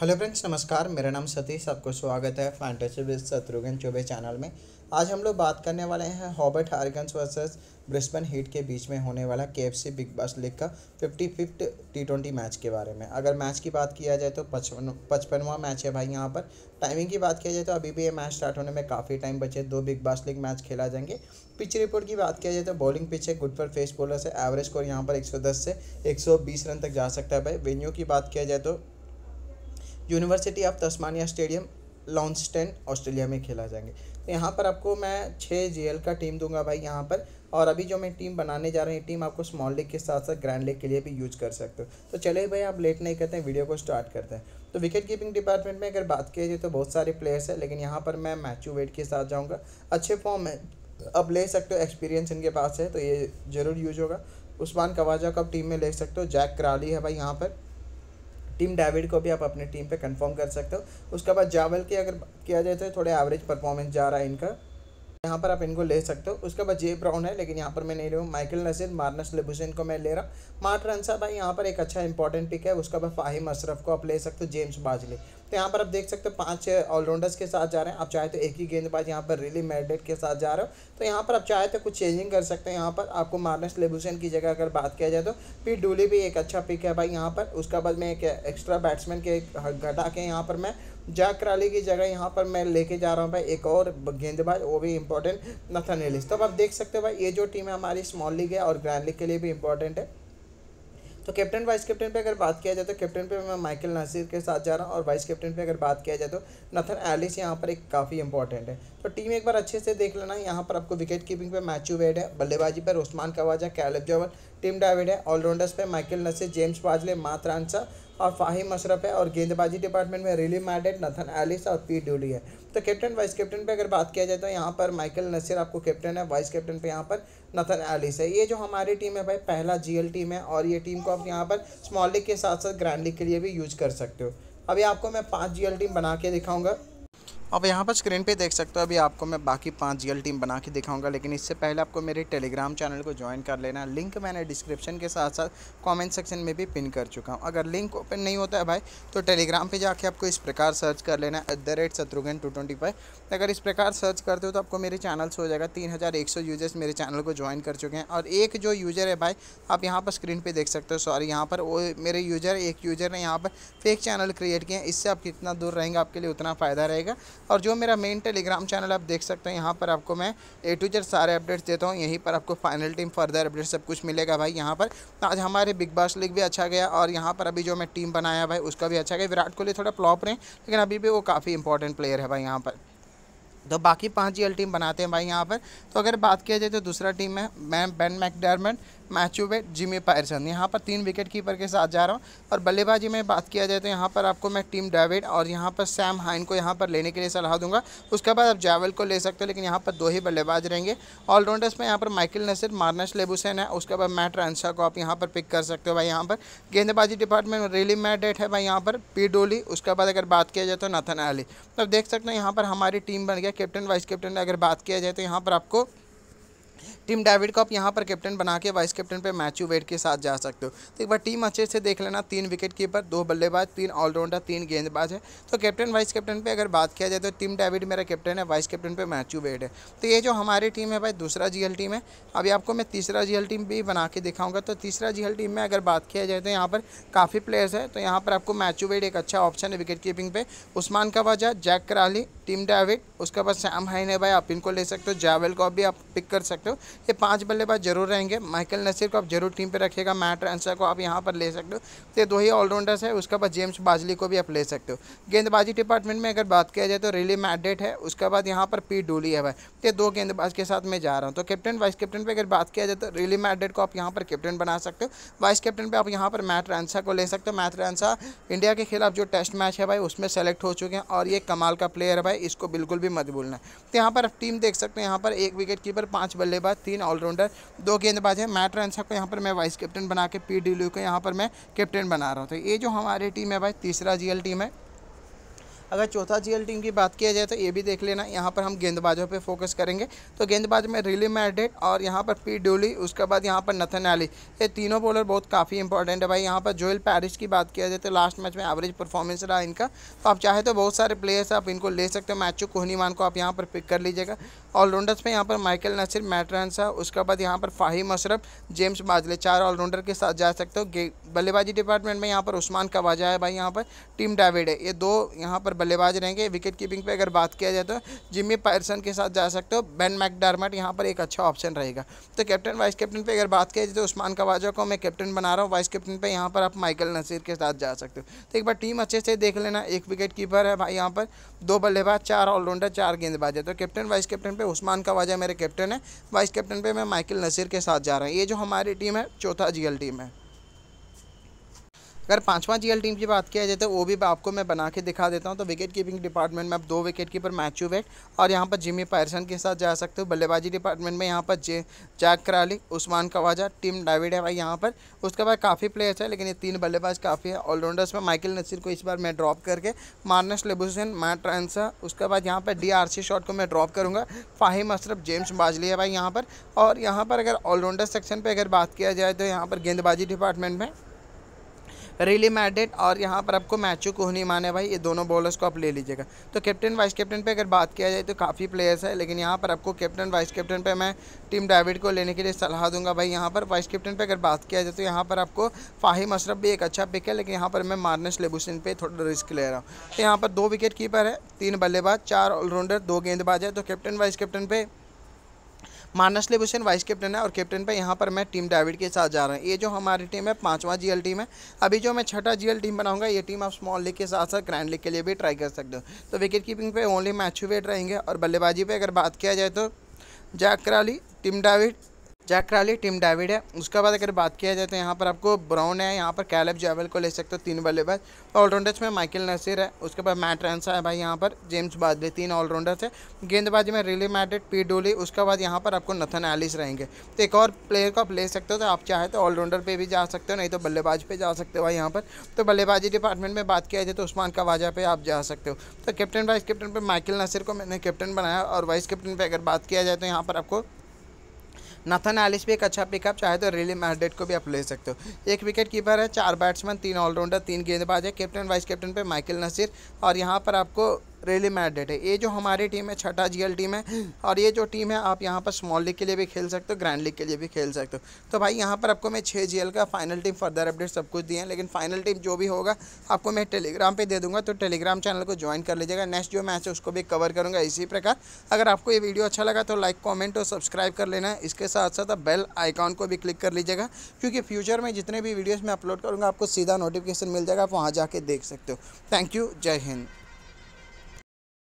hello friends नमस्कार मेरा नाम सतीश आपको स्वागत है fantasy with Shatrughan Chaube channel में आज हम लोग बात करने वाले हैं Hobart Hurricanes versus Brisbane Heat के बीच में होने वाला के बिग बॉस लीग का fifty fifth T twenty match के बारे में अगर मैच की बात किया जाए तो पचपन पचपनवा मैच है भाई यहाँ पर टाइमिंग की बात किया जाए तो अभी भी ये मैच स्टार्ट होने में काफ़ी टाइम बचे दो बिग बॉस लीग मैच खेला जाएंगे पिच रिपोर्ट की बात किया जाए तो बॉलिंग पिच है गुड फॉर फेस बॉलर से एवरेज स्कोर यहाँ पर एक से 120 रन तक जा सकता है भाई वेन्यू की बात किया जाए तो University of Tasmania Stadium Launceston Australia में खेला जाएंगे तो यहाँ पर आपको मैं छः जे का टीम दूंगा भाई यहाँ पर और अभी जो मैं टीम बनाने जा रही हूँ टीम आपको स्मॉल लीग के साथ साथ ग्रैंड लीग के लिए भी यूज कर सकते हो तो चले भाई आप लेट नहीं करते हैं वीडियो को स्टार्ट करते हैं तो विकेट कीपिंग डिपार्टमेंट में अगर बात की जाए तो बहुत सारे प्लेयर्स हैं लेकिन यहाँ पर मैं मैचू वेट के साथ जाऊँगा अच्छे फॉर्म है अब ले सकते हो एक्सपीरियंस इनके पास है तो ये ज़रूर यूज होगा उस्मान कवाजा को आप टीम में ले सकते हो जैक कराली है भाई यहाँ पर टीम डेविड को भी आप अपने टीम पे कंफर्म कर सकते हो उसके बाद जावल की अगर किया जाए तो थोड़े एवरेज परफॉर्मेंस जा रहा है इनका यहाँ पर आप इनको ले सकते हो उसके बाद जे ब्राउन है लेकिन यहाँ पर मैं नहीं ले रहा हूँ माइकल नसीर मार्नस लेबुसिन को मैं ले रहा हूँ मार्ट रनसा भाई यहाँ पर एक अच्छा इंपॉर्टेंट पिक है उसके बाद फाहिम अशरफ को आप ले सकते हो जेम्स बाजली तो यहाँ पर आप देख सकते हो पाँच ऑलराउंडर्स के साथ जा रहे हैं आप चाहे तो एक ही गेंदबाज यहाँ पर रिली मेडेट के साथ जा रहे हो तो यहाँ पर आप चाहे तो कुछ चेंजिंग कर सकते हैं यहाँ पर आपको मार्नस लेबुसन की जगह अगर बात किया जाए तो फिर डूली भी एक अच्छा पिक है भाई यहाँ पर उसका बाद मैं एक एक्स्ट्रा बैट्समैन के घटा के यहाँ पर मैं जैक क्राली की जगह यहाँ पर मैं लेके जा रहा हूँ भाई एक और गेंदबाज वो भी इंपॉर्टेंट एलिस तो अब आप देख सकते हो भाई ये जो टीम है हमारी स्मॉल लीग है और ग्रैंड लीग के लिए भी इंपॉर्टेंट है तो कैप्टन वाइस कैप्टन पे अगर बात किया जाए तो कैप्टन पे मैं माइकल नासिर के साथ जा रहा हूँ और वाइस कैप्टन पे अगर बात किया जाए तो नथन एलिस यहाँ पर एक काफ़ी इंपॉर्टेंट है तो टीम एक बार अच्छे से देख लेना यहाँ पर आपको विकेट कीपिंग पे मैच्यू वेड है बल्लेबाजी पर Usman Khawaja Caleb Jewell Tim David है ऑलराउंडर्स पर माइकल नसीर जेम्स वाजले मात्रांसा और फाहिम अशरफ है और गेंदबाजी डिपार्टमेंट में रिली मैडेड नथन एलिस और पी ड्यूडी है तो कैप्टन वाइस कैप्टन पे अगर बात किया जाए तो यहाँ पर माइकल नसीर आपको कैप्टन है वाइस कैप्टन पे यहाँ पर नथन एलिस है ये जो हमारी टीम है भाई पहला जी टीम है और ये टीम को आप यहाँ पर स्मॉल लीग के साथ साथ ग्रैंड लीग के लिए भी यूज कर सकते हो अभी आपको मैं पाँच जी टीम बना के दिखाऊँगा अब यहाँ पर स्क्रीन पे देख सकते हो अभी आपको मैं बाकी पांच जीएल टीम बना के दिखाऊंगा लेकिन इससे पहले आपको मेरे टेलीग्राम चैनल को ज्वाइन कर लेना लिंक मैंने डिस्क्रिप्शन के साथ साथ कमेंट सेक्शन में भी पिन कर चुका हूँ अगर लिंक ओपन नहीं होता है भाई तो टेलीग्राम पे जाके आपको इस प्रकार सर्च कर लेना at the rate Shatrughan two twenty five अगर इस प्रकार सर्च करते हो तो आपको मेरे चैनल से हो जाएगा तीन हज़ार एक सौ यूजर्स मेरे चैनल को ज्वाइन कर चुके हैं और एक जो यूज़र है भाई आप यहाँ पर स्क्रीन पर देख सकते हो सॉरी यहाँ पर वो मेरे यूज़र एक यूज़र ने यहाँ पर फेक चैनल क्रिएट किए हैं इससे आप कितना दूर रहेंगे आपके लिए उतना फ़ायदा रहेगा और जो मेरा मेन टेलीग्राम चैनल आप देख सकते हैं यहाँ पर आपको मैं ए टू जेड सारे अपडेट्स देता हूँ यहीं पर आपको फाइनल टीम फर्दर अपडेट सब कुछ मिलेगा भाई यहाँ पर आज हमारे बिग बॉस लीग भी अच्छा गया और यहाँ पर अभी जो मैं टीम बनाया भाई उसका भी अच्छा गया विराट कोहली थोड़ा फ्लॉप रहे लेकिन अभी भी वो काफ़ी इंपॉर्टेंट प्लेयर है भाई यहाँ पर तो बाकी पाँच ही टीम बनाते हैं भाई यहाँ पर तो अगर बात किया जाए तो दूसरा टीम है मैम Ben McDermott Matthew Wade Jimmy Peirson यहाँ पर तीन विकेट कीपर के साथ जा रहा हूँ और बल्लेबाजी में बात किया जाए तो यहाँ पर आपको मैं टीम डेविड और यहाँ पर सैम हाइन को यहाँ पर लेने के लिए सलाह दूंगा उसके बाद आप जावल को ले सकते हो लेकिन यहाँ पर दो ही बल्लेबाज रहेंगे ऑलराउंडर्स में यहाँ पर माइकिल नसर मार्नस लेबूसन है उसके बाद मैट रंसा को आप यहाँ पर पिक कर सकते हो भाई यहाँ पर गेंदबाजी डिपार्टमेंट में रेली मैडेट है भाई यहाँ पर पी डोली उसके बाद अगर बात किया जाए तो नथन अली तो देख सकते हैं यहाँ पर हमारी टीम बन गया कैप्टन वाइस कैप्टन अगर बात किया जाए तो यहाँ पर आपको टीम डेविड को आप यहाँ पर कैप्टन बना के वाइस कैप्टन पे मैच्यू वेट के साथ जा सकते हो तो एक बार टीम अच्छे से देख लेना तीन विकेट कीपर दो बल्लेबाज तीन ऑलराउंडर तीन गेंदबाज है तो कैप्टन वाइस कैप्टन पे अगर बात किया जाए तो टीम डेविड मेरा कैप्टन है वाइस कैप्टन पे मैचू वेट है तो ये जो हमारी टीम है भाई दूसरा जी टीम है अभी आपको मैं तीसरा जी टीम भी बना के दिखाऊंगा तो तीसरा जी टीम में अगर बात किया जाए तो यहाँ पर काफ़ी प्लेयर्स है तो यहाँ पर आपको मैच्यू वेट एक अच्छा ऑप्शन है विकेट कीपिंग पे उस्मान का वजह जैक कराली टीम डेविड उसके बाद सैम हाइन है भाई आप इनको ले सकते हो जावेल को भी आप पिक कर सकते हो ये पाँच बल्लेबाज जरूर रहेंगे माइकल नसीर को आप जरूर टीम पे रखेगा मैट रैंसा को आप यहाँ पर ले सकते हो तो ये दो ही ऑलराउंडर्स है उसके बाद जेम्स बाजली को भी आप ले सकते हो गेंदबाजी डिपार्टमेंट में अगर बात किया जाए तो रिली मैडेट है उसके बाद यहाँ पर पी डूली है भाई तो ये दो गेंदबाज के साथ मैं जा रहा हूँ तो कैप्टन वाइस कैप्टन पर अगर बात किया जाए तो रिली मैडेट को आप यहाँ पर कैप्टन बना सकते हो वाइस कैप्टन पर आप यहाँ पर मैट रैंसा को ले सकते हो मैट रैंसा इंडिया के खिलाफ जो टेस्ट मैच है भाई उसमें सेलेक्ट हो चुके हैं और ये कमाल का प्लेयर है भाई इसको बिल्कुल भी मत भूलना तो यहाँ पर आप टीम देख सकते हैं यहाँ पर एक विकेट कीपर पाँच बल्लेबाज तीन ऑलराउंडर दो गेंदबाज हैं मैट रन को यहाँ पर मैं वाइस कैप्टन बना के पी डी को यहाँ पर मैं कैप्टन बना रहा हूँ तो ये जो हमारी टीम है भाई तीसरा जी टीम है अगर चौथा जीएल टीम की बात किया जाए तो ये भी देख लेना यहाँ पर हम गेंदबाजों पे फोकस करेंगे तो गेंदबाज में रिली मैडेट और यहाँ पर पी ड्यूली उसके बाद यहाँ पर नथन एली ये तीनों बॉलर बहुत काफ़ी इंपॉर्टेंट है भाई यहाँ पर जोएल पैरिस की बात किया जाए तो लास्ट मैच में एवरेज परफॉर्मेंस रहा इनका तो आप चाहे तो बहुत सारे प्लेयर्स आप इनको ले सकते हो मैचू कोहनीमान को आप यहाँ पर पिक कर लीजिएगा ऑलराउंडर्स में यहाँ पर माइकल नसीर मैट्रांसा उसके बाद यहाँ पर फाहिम अशरफ जेम्स बाजले चार ऑलराउंडर के साथ जा सकते हो बल्लेबाजी डिपार्टमेंट में यहाँ पर उस्मान कवाजा है भाई यहाँ पर टीम डेविड है ये दो यहाँ पर बल्लेबाज रहेंगे विकेट कीपिंग पे अगर बात किया जाए तो जिमी पैरसन के साथ जा सकते हो बेन मैकडरमट यहाँ पर एक अच्छा ऑप्शन रहेगा तो कैप्टन वाइस कैप्टन पे अगर बात किया जाए तो उस्मान कवाजा को मैं कैप्टन बना रहा हूँ वाइस कैप्टन पे यहाँ पर आप माइकल नसीर के साथ जा सकते हो तो एक बार टीम अच्छे से देख लेना एक विकेट कीपर है भाई यहाँ पर दो बल्लेबाज चार ऑलराउंडर चार गेंदबाज है तो कैप्टन वाइस कैप्टन पर उस्मान कवाजा मेरे कैप्टन है वाइस कैप्टन पर मैं माइकिल नसीर के साथ जा रहा हूँ ये जो हमारी टीम है चौथा जीएल टीम है अगर पाँच जी टीम की बात किया जाए तो वो भी आपको मैं बना के दिखा देता हूँ तो विकेट कीपिंग डिपार्टमेंट में आप दो विकेट कीपर मैचू वेट और यहाँ पर जिमी पायरसन के साथ जा सकते हो बल्लेबाजी डिपार्टमेंट में यहाँ पर जे Jack Crawley Usman Khawaja Tim David है भाई यहाँ पर उसके बाद काफ़ी प्लेयर्स है लेकिन ये तीन बल्लेबाज काफ़ी है ऑलराउंडर्स में माइकिल नसीर को इस बार मैं ड्रॉप करके मार्नस लेबुसन मैट रैंसा उसके बाद यहाँ पर डी आर सी शॉट को मैं ड्रॉप करूँगा फाहिम अशरफ जेम्स बाजली है भाई यहाँ पर और यहाँ पर अगर ऑलराउंडर सेक्शन पर अगर बात किया जाए तो यहाँ पर गेंदबाजी डिपार्टमेंट में रिली मैडेड और यहाँ पर आपको मैचू कोहनी माने भाई ये दोनों बॉलर्स को आप ले लीजिएगा तो कैप्टन वाइस कैप्टन पे अगर बात किया जाए तो काफ़ी प्लेयर्स है लेकिन यहाँ पर आपको कैप्टन वाइस कैप्टन पे मैं टीम डेविड को लेने के लिए सलाह दूंगा भाई यहाँ पर वाइस कैप्टन पे अगर बात किया जाए तो यहाँ पर आपको फाहिम अशरफ भी एक अच्छा पिक है लेकिन यहाँ पर मैं मार्नस लेबुसिन पर थोड़ा रिस्क ले रहा हूँ तो यहाँ पर दो विकेट कीपर है तीन बल्लेबाज चार ऑलराउंडर दो गेंदबाज है तो कैप्टन वाइस कैप्टन पर मानस लेभूषण वाइस कैप्टन है और कैप्टन पर यहाँ पर मैं टीम डेविड के साथ जा रहा हूँ ये जो हमारी टीम है पाँचवा जी टीम है अभी जो मैं छठा जी टीम बनाऊँगा ये टीम आप स्मॉल लीग के साथ साथ ग्रैंड लीग के लिए भी ट्राई कर सकते हो तो विकेट कीपिंग पे ओनली मैच वेट रहेंगे और बल्लेबाजी पर अगर बात किया जाए तो Jack Crawley Tim David Jack Crawley Tim David है उसके बाद अगर बात किया जाए तो यहाँ पर आपको ब्राउन है यहाँ पर कैलब जेवल को ले सकते हो तीन बल्लेबाज ऑलराउंडर्स में माइकल नसीर है उसके बाद मैट रैंसा है भाई यहाँ पर जेम्स बादले तीन ऑलराउंडर्स है गेंदबाजी में रिली मैडेड पी डोली उसके बाद यहाँ पर आपको नथन एलिस रहेंगे तो एक और प्लेयर को आप ले सकते हो तो आप चाहे तो ऑलराउंडर पर भी जा सकते हो नहीं तो बल्लेबाज पर जा सकते हो भाई यहाँ पर तो बल्लेबाजी डिपार्टमेंट में बात किया जाए तो उस्मान कवाजा पर आप जा सकते हो तो कैप्टन वाइस कैप्टन पर माइकिल नसीर को मैंने कैप्टन बनाया और वाइस कैप्टन पर अगर बात किया जाए तो यहाँ पर आपको नथन एलिस भी एक अच्छा पिकअप चाहे तो रेली मैडेट को भी आप ले सकते हो एक विकेट कीपर है चार बैट्समैन तीन ऑलराउंडर तीन गेंदबाज है कैप्टन वाइस कैप्टन पे माइकल नसीर और यहाँ पर आपको रेली मैडेड है ये जो हमारी टीम है छठा जीएल टीम है और ये जो टीम है आप यहाँ पर स्मॉल लीग के लिए भी खेल सकते हो ग्रैंड लीग के लिए भी खेल सकते हो तो भाई यहाँ पर आपको मैं छः जीएल का फाइनल टीम फर्दर अपडेट सब कुछ दिए हैं लेकिन फाइनल टीम जो भी होगा आपको मैं टेलीग्राम पर दे दूँगा तो टेलीग्राम चैनल को ज्वाइन कर लीजिएगा नेक्स्ट जो मैच है उसको भी कवर करूँगा इसी प्रकार अगर आपको ये वीडियो अच्छा लगा तो लाइक कॉमेंट और सब्सक्राइब कर लेना इसके साथ साथ आप बेल आइकॉन को भी क्लिक कर लीजिएगा क्योंकि फ्यूचर में जितने भी वीडियोज़ मैं अपलोड करूँगा आपको सीधा नोटिफिकेशन मिल जाएगा आप वहाँ जाके देख सकते हो थैंक यू जय हिंद